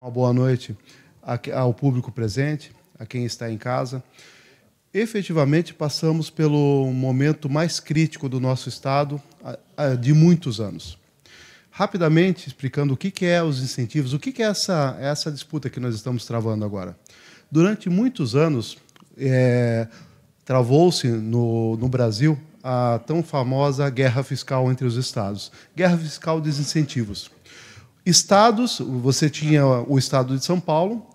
Uma boa noite ao público presente, a quem está em casa. Efetivamente, passamos pelo momento mais crítico do nosso Estado de muitos anos. Rapidamente explicando o que, é os incentivos, o que, que é essa, essa disputa que nós estamos travando agora. Durante muitos anos, é, travou-se no, no Brasil a tão famosa guerra fiscal entre os Estados guerra fiscal dos incentivos Estados, você tinha o estado de São Paulo,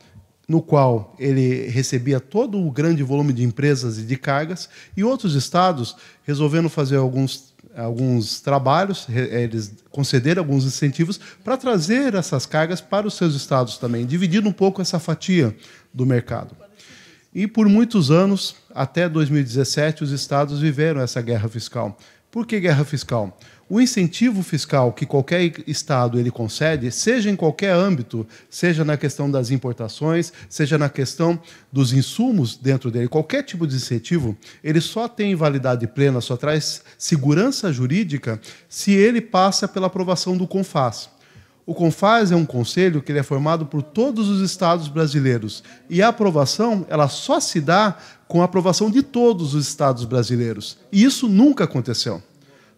no qual ele recebia todo o grande volume de empresas e de cargas, e outros estados resolvendo fazer alguns, alguns trabalhos, eles concederam alguns incentivos para trazer essas cargas para os seus estados também, dividindo um pouco essa fatia do mercado. E por muitos anos, até 2017, os estados viveram essa guerra fiscal. Por que guerra fiscal? o incentivo fiscal que qualquer estado ele concede, seja em qualquer âmbito, seja na questão das importações, seja na questão dos insumos dentro dele, qualquer tipo de incentivo, ele só tem validade plena, só traz segurança jurídica se ele passa pela aprovação do CONFAS. O CONFAS é um conselho que é formado por todos os estados brasileiros e a aprovação ela só se dá com a aprovação de todos os estados brasileiros. E isso nunca aconteceu.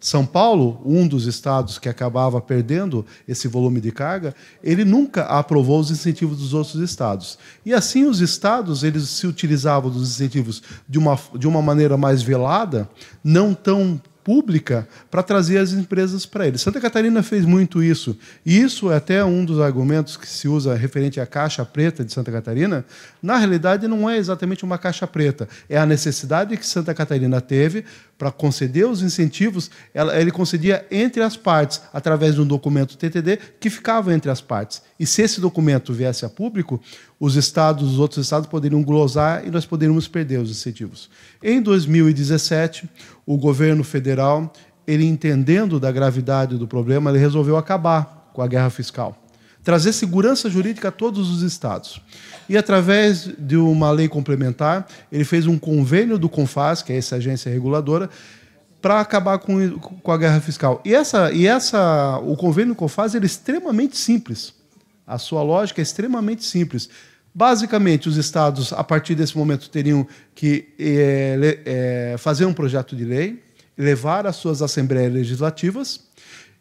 São Paulo, um dos estados que acabava perdendo esse volume de carga, ele nunca aprovou os incentivos dos outros estados. E assim os estados, eles se utilizavam dos incentivos de uma, de uma maneira mais velada, não tão pública para trazer as empresas para eles. Santa Catarina fez muito isso. E isso é até um dos argumentos que se usa referente à caixa preta de Santa Catarina. Na realidade, não é exatamente uma caixa preta. É a necessidade que Santa Catarina teve para conceder os incentivos, ela, ele concedia entre as partes, através de um documento TTD que ficava entre as partes. E se esse documento viesse a público, os estados, os outros estados poderiam glosar e nós poderíamos perder os incentivos. Em 2017, o governo federal, ele entendendo da gravidade do problema, ele resolveu acabar com a guerra fiscal trazer segurança jurídica a todos os estados. E através de uma lei complementar, ele fez um convênio do CONFAS, que é essa agência reguladora, para acabar com, com a guerra fiscal. E essa e essa o convênio do CONFAS ele é extremamente simples. A sua lógica é extremamente simples. Basicamente, os estados, a partir desse momento, teriam que é, é, fazer um projeto de lei, levar às suas assembleias legislativas,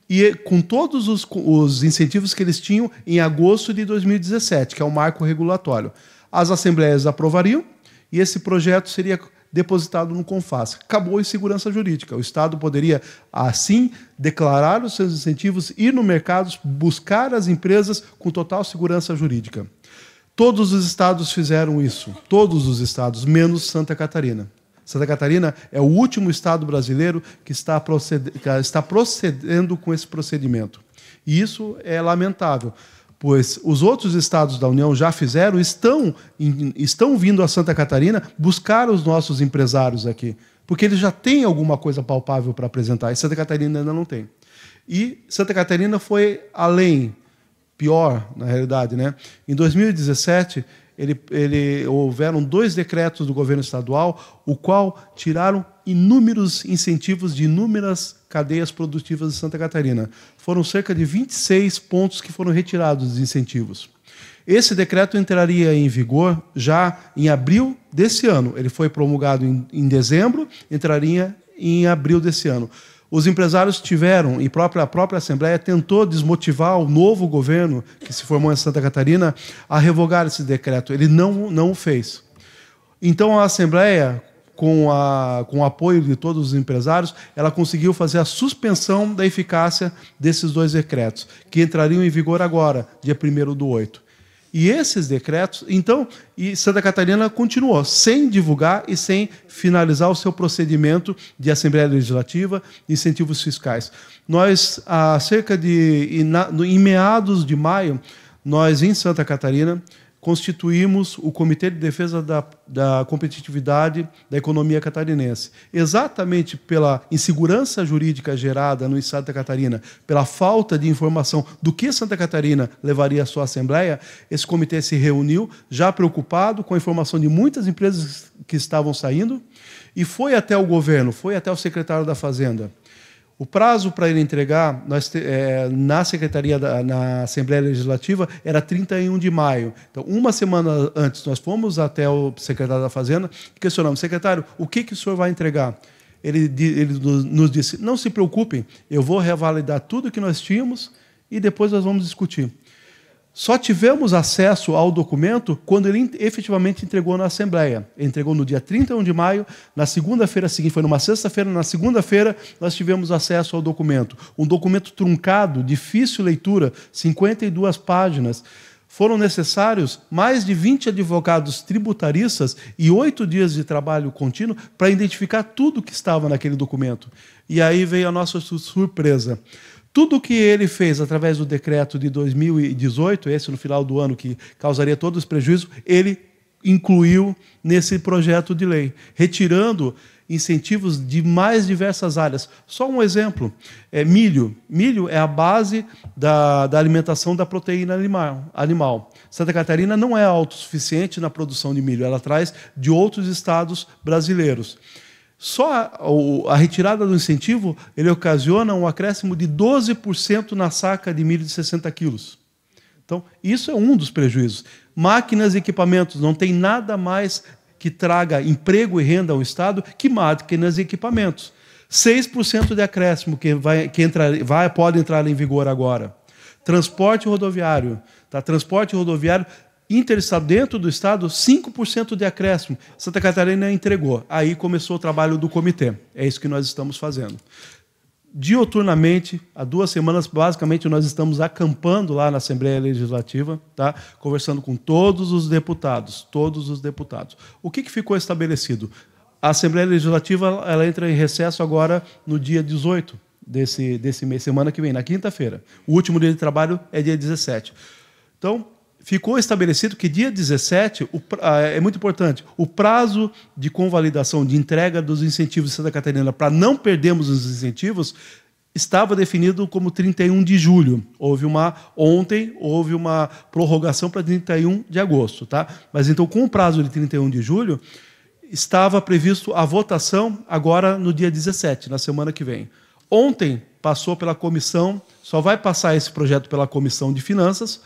e com todos os, os incentivos que eles tinham em agosto de 2017, que é o marco regulatório. As assembleias aprovariam e esse projeto seria depositado no Confas. Acabou a insegurança jurídica. O Estado poderia, assim, declarar os seus incentivos, ir no mercado, buscar as empresas com total segurança jurídica. Todos os estados fizeram isso, todos os estados, menos Santa Catarina. Santa Catarina é o último estado brasileiro que está, está procedendo com esse procedimento. E isso é lamentável pois os outros estados da União já fizeram, estão, estão vindo a Santa Catarina buscar os nossos empresários aqui, porque eles já têm alguma coisa palpável para apresentar, e Santa Catarina ainda não tem. E Santa Catarina foi além, pior, na realidade. Né? Em 2017, ele, ele, houveram dois decretos do governo estadual, o qual tiraram inúmeros incentivos de inúmeras cadeias produtivas de Santa Catarina. Foram cerca de 26 pontos que foram retirados dos incentivos. Esse decreto entraria em vigor já em abril desse ano. Ele foi promulgado em, em dezembro, entraria em abril desse ano. Os empresários tiveram, e própria, a própria Assembleia tentou desmotivar o novo governo que se formou em Santa Catarina a revogar esse decreto. Ele não, não o fez. Então a Assembleia, com, a, com o apoio de todos os empresários, ela conseguiu fazer a suspensão da eficácia desses dois decretos, que entrariam em vigor agora, dia 1 do 8. E esses decretos, então, e Santa Catarina continuou sem divulgar e sem finalizar o seu procedimento de Assembleia Legislativa de incentivos fiscais. Nós, há cerca de. em meados de maio, nós em Santa Catarina constituímos o Comitê de Defesa da, da Competitividade da Economia Catarinense. Exatamente pela insegurança jurídica gerada no Estado de Santa Catarina, pela falta de informação do que Santa Catarina levaria à sua Assembleia, esse comitê se reuniu, já preocupado com a informação de muitas empresas que estavam saindo, e foi até o governo, foi até o secretário da Fazenda o prazo para ele entregar nós, é, na Secretaria, da, na Assembleia Legislativa, era 31 de maio. Então, uma semana antes, nós fomos até o secretário da Fazenda e questionamos: secretário, o que, que o senhor vai entregar? Ele, ele nos disse: não se preocupem, eu vou revalidar tudo que nós tínhamos e depois nós vamos discutir. Só tivemos acesso ao documento quando ele efetivamente entregou na Assembleia. entregou no dia 31 de maio, na segunda-feira seguinte, foi numa sexta-feira, na segunda-feira nós tivemos acesso ao documento. Um documento truncado, difícil leitura, 52 páginas. Foram necessários mais de 20 advogados tributaristas e oito dias de trabalho contínuo para identificar tudo que estava naquele documento. E aí veio a nossa surpresa. Tudo que ele fez através do decreto de 2018, esse no final do ano que causaria todos os prejuízos, ele incluiu nesse projeto de lei, retirando incentivos de mais diversas áreas. Só um exemplo: é milho. Milho é a base da, da alimentação da proteína animal, animal. Santa Catarina não é autossuficiente na produção de milho, ela traz de outros estados brasileiros. Só a, retirada do incentivo ele ocasiona um acréscimo de 12% na saca de milho de 60 quilos. Então, isso é um dos prejuízos. Máquinas e equipamentos, não tem nada mais que traga emprego e renda ao Estado que máquinas e equipamentos. 6% de acréscimo que, vai, que entra, vai, pode entrar em vigor agora. Transporte rodoviário. Tá? Transporte rodoviário, Interestado, dentro do Estado, 5% de acréscimo. Santa Catarina entregou. Aí começou o trabalho do comitê. É isso que nós estamos fazendo. Dioturnamente, há duas semanas, basicamente, nós estamos acampando lá na Assembleia Legislativa, tá? conversando com todos os deputados, todos os deputados. O que, que ficou estabelecido? A Assembleia Legislativa ela entra em recesso agora no dia 18 desse, desse mês, semana que vem, na quinta-feira. O último dia de trabalho é dia 17. Então, ficou estabelecido que dia 17, o, ah, é muito importante, o prazo de convalidação, de entrega dos incentivos de Santa Catarina, para não perdermos os incentivos, estava definido como 31 de julho. Houve uma ontem houve uma prorrogação para 31 de agosto, tá? Mas então com o prazo de 31 de julho estava previsto a votação agora no dia 17, na semana que vem. Ontem passou pela comissão, só vai passar esse projeto pela comissão de finanças,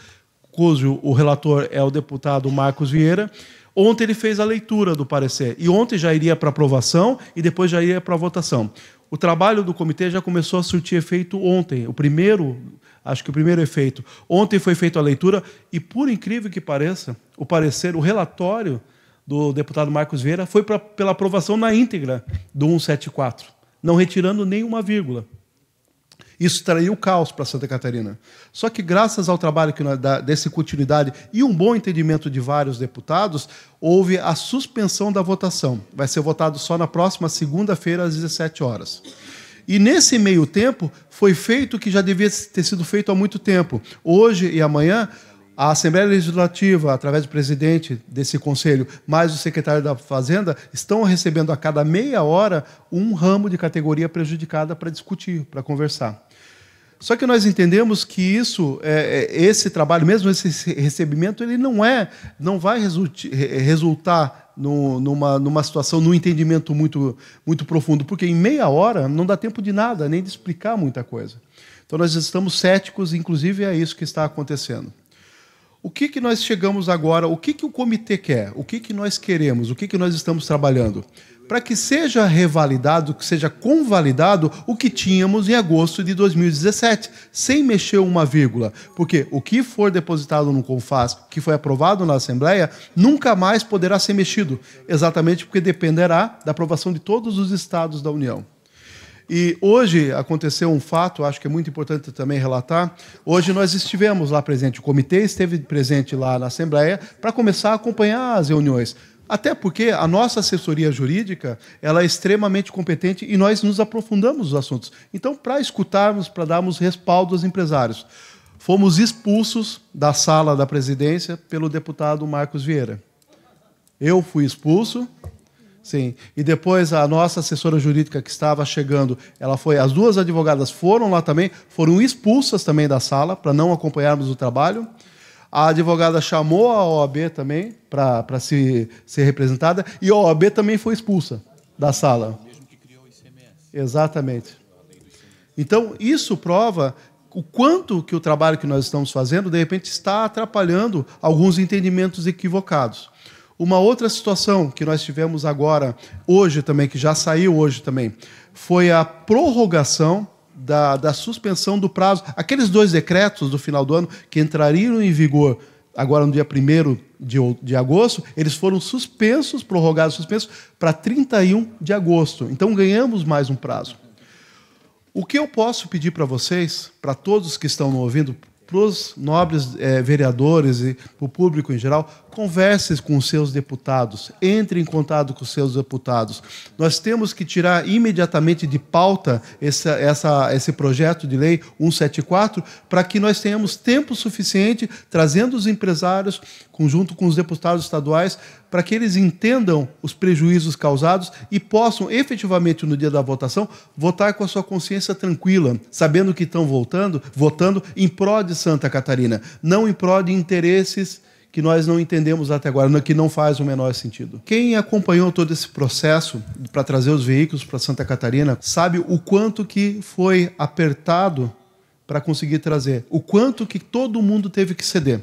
o relator é o deputado Marcos Vieira. Ontem ele fez a leitura do parecer e ontem já iria para aprovação e depois já iria para votação. O trabalho do comitê já começou a surtir efeito ontem. O primeiro, acho que o primeiro efeito. Ontem foi feita a leitura e, por incrível que pareça, o parecer, o relatório do deputado Marcos Vieira foi pra, pela aprovação na íntegra do 174, não retirando nenhuma vírgula. Isso traiu o caos para Santa Catarina. Só que, graças ao trabalho que da, continuidade e um bom entendimento de vários deputados, houve a suspensão da votação. Vai ser votado só na próxima segunda-feira, às 17 horas. E nesse meio tempo, foi feito o que já devia ter sido feito há muito tempo. Hoje e amanhã, a Assembleia Legislativa, através do presidente desse conselho, mais o secretário da Fazenda, estão recebendo a cada meia hora um ramo de categoria prejudicada para discutir, para conversar. Só que nós entendemos que isso, é, é, esse trabalho, mesmo esse recebimento, ele não é, não vai resultar no, numa, numa situação, num entendimento muito, muito profundo, porque em meia hora não dá tempo de nada, nem de explicar muita coisa. Então nós estamos céticos, inclusive, a é isso que está acontecendo. O que, que nós chegamos agora? O que, que o comitê quer? O que, que nós queremos? O que, que nós estamos trabalhando? Para que seja revalidado, que seja convalidado o que tínhamos em agosto de 2017, sem mexer uma vírgula. Porque o que for depositado no CONFAS, que foi aprovado na Assembleia, nunca mais poderá ser mexido, exatamente porque dependerá da aprovação de todos os estados da União. E hoje aconteceu um fato, acho que é muito importante também relatar. Hoje nós estivemos lá presente, o comitê esteve presente lá na Assembleia para começar a acompanhar as reuniões. Até porque a nossa assessoria jurídica ela é extremamente competente e nós nos aprofundamos os assuntos. Então, para escutarmos, para darmos respaldo aos empresários, fomos expulsos da sala da presidência pelo deputado Marcos Vieira. Eu fui expulso, Sim. E depois a nossa assessora jurídica que estava chegando, ela foi. As duas advogadas foram lá também, foram expulsas também da sala para não acompanharmos o trabalho. A advogada chamou a OAB também para se, ser representada e a OAB também foi expulsa da sala. Mesmo que criou o ICMS. Exatamente. Então, isso prova o quanto que o trabalho que nós estamos fazendo, de repente, está atrapalhando alguns entendimentos equivocados. Uma outra situação que nós tivemos agora, hoje também, que já saiu hoje também, foi a prorrogação da, da suspensão do prazo. Aqueles dois decretos do final do ano que entrariam em vigor agora no dia 1 de, de agosto, eles foram suspensos, prorrogados, suspensos, para 31 de agosto. Então ganhamos mais um prazo. O que eu posso pedir para vocês, para todos que estão ouvindo para os nobres eh, vereadores e para o público em geral, converse com os seus deputados, entre em contato com os seus deputados. Nós temos que tirar imediatamente de pauta essa, essa, esse projeto de lei 174 para que nós tenhamos tempo suficiente trazendo os empresários, junto com os deputados estaduais, para que eles entendam os prejuízos causados e possam efetivamente no dia da votação votar com a sua consciência tranquila, sabendo que estão votando, votando em prol de Santa Catarina, não em prol de interesses que nós não entendemos até agora, que não faz o menor sentido. Quem acompanhou todo esse processo para trazer os veículos para Santa Catarina sabe o quanto que foi apertado para conseguir trazer, o quanto que todo mundo teve que ceder.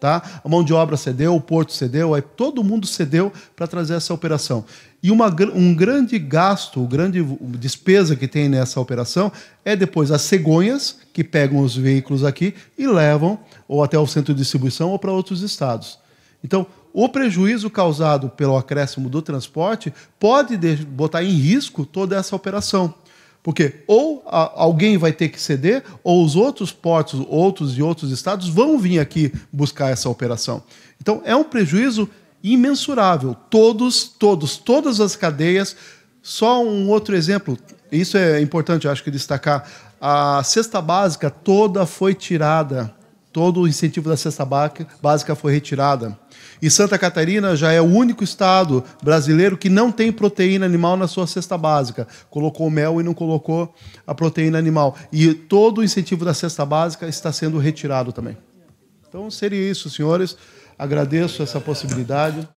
Tá? A mão de obra cedeu, o porto cedeu, aí todo mundo cedeu para trazer essa operação. E uma, um grande gasto, grande despesa que tem nessa operação é depois as cegonhas que pegam os veículos aqui e levam ou até o centro de distribuição ou para outros estados. Então, o prejuízo causado pelo acréscimo do transporte pode botar em risco toda essa operação. Porque ou a, alguém vai ter que ceder, ou os outros portos, outros e outros estados vão vir aqui buscar essa operação. Então é um prejuízo imensurável. Todos, todos, todas as cadeias. Só um outro exemplo, isso é importante, acho que destacar. A cesta básica toda foi tirada todo o incentivo da cesta básica foi retirada. E Santa Catarina já é o único estado brasileiro que não tem proteína animal na sua cesta básica. Colocou mel e não colocou a proteína animal. E todo o incentivo da cesta básica está sendo retirado também. Então seria isso, senhores. Agradeço essa possibilidade.